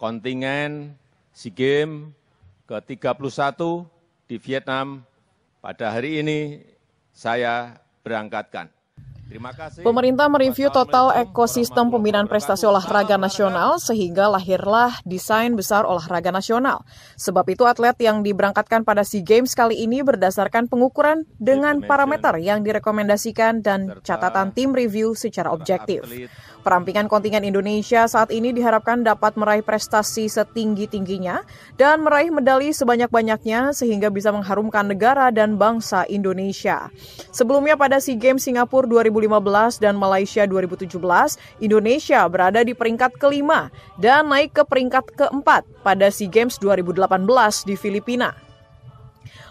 kontingen sea games ke 31 di vietnam pada hari ini saya berangkatkan Pemerintah mereview total ekosistem pembinaan prestasi olahraga nasional sehingga lahirlah desain besar olahraga nasional. Sebab itu atlet yang diberangkatkan pada SEA Games kali ini berdasarkan pengukuran dengan parameter yang direkomendasikan dan catatan tim review secara objektif. Perampingan kontingen Indonesia saat ini diharapkan dapat meraih prestasi setinggi-tingginya dan meraih medali sebanyak-banyaknya sehingga bisa mengharumkan negara dan bangsa Indonesia. Sebelumnya pada SEA Games Singapura 2020 2015 dan Malaysia 2017, Indonesia berada di peringkat kelima dan naik ke peringkat keempat pada SEA Games 2018 di Filipina.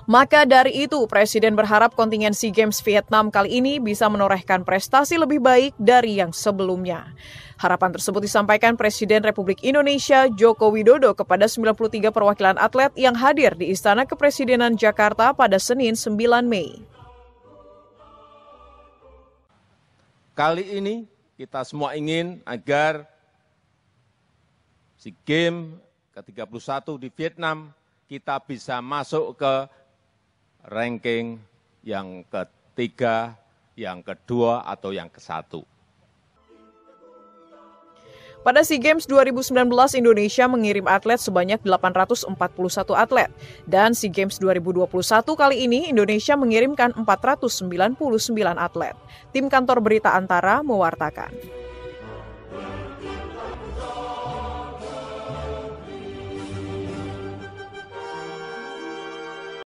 Maka dari itu, Presiden berharap kontingen SEA Games Vietnam kali ini bisa menorehkan prestasi lebih baik dari yang sebelumnya. Harapan tersebut disampaikan Presiden Republik Indonesia Joko Widodo kepada 93 perwakilan atlet yang hadir di Istana Kepresidenan Jakarta pada Senin 9 Mei. kali ini kita semua ingin agar si game ke 31 di vietnam kita bisa masuk ke ranking yang ketiga yang kedua atau yang ke satu pada SEA Games 2019 Indonesia mengirim atlet sebanyak 841 atlet dan SEA Games 2021 kali ini Indonesia mengirimkan 499 atlet. Tim kantor berita Antara mewartakan.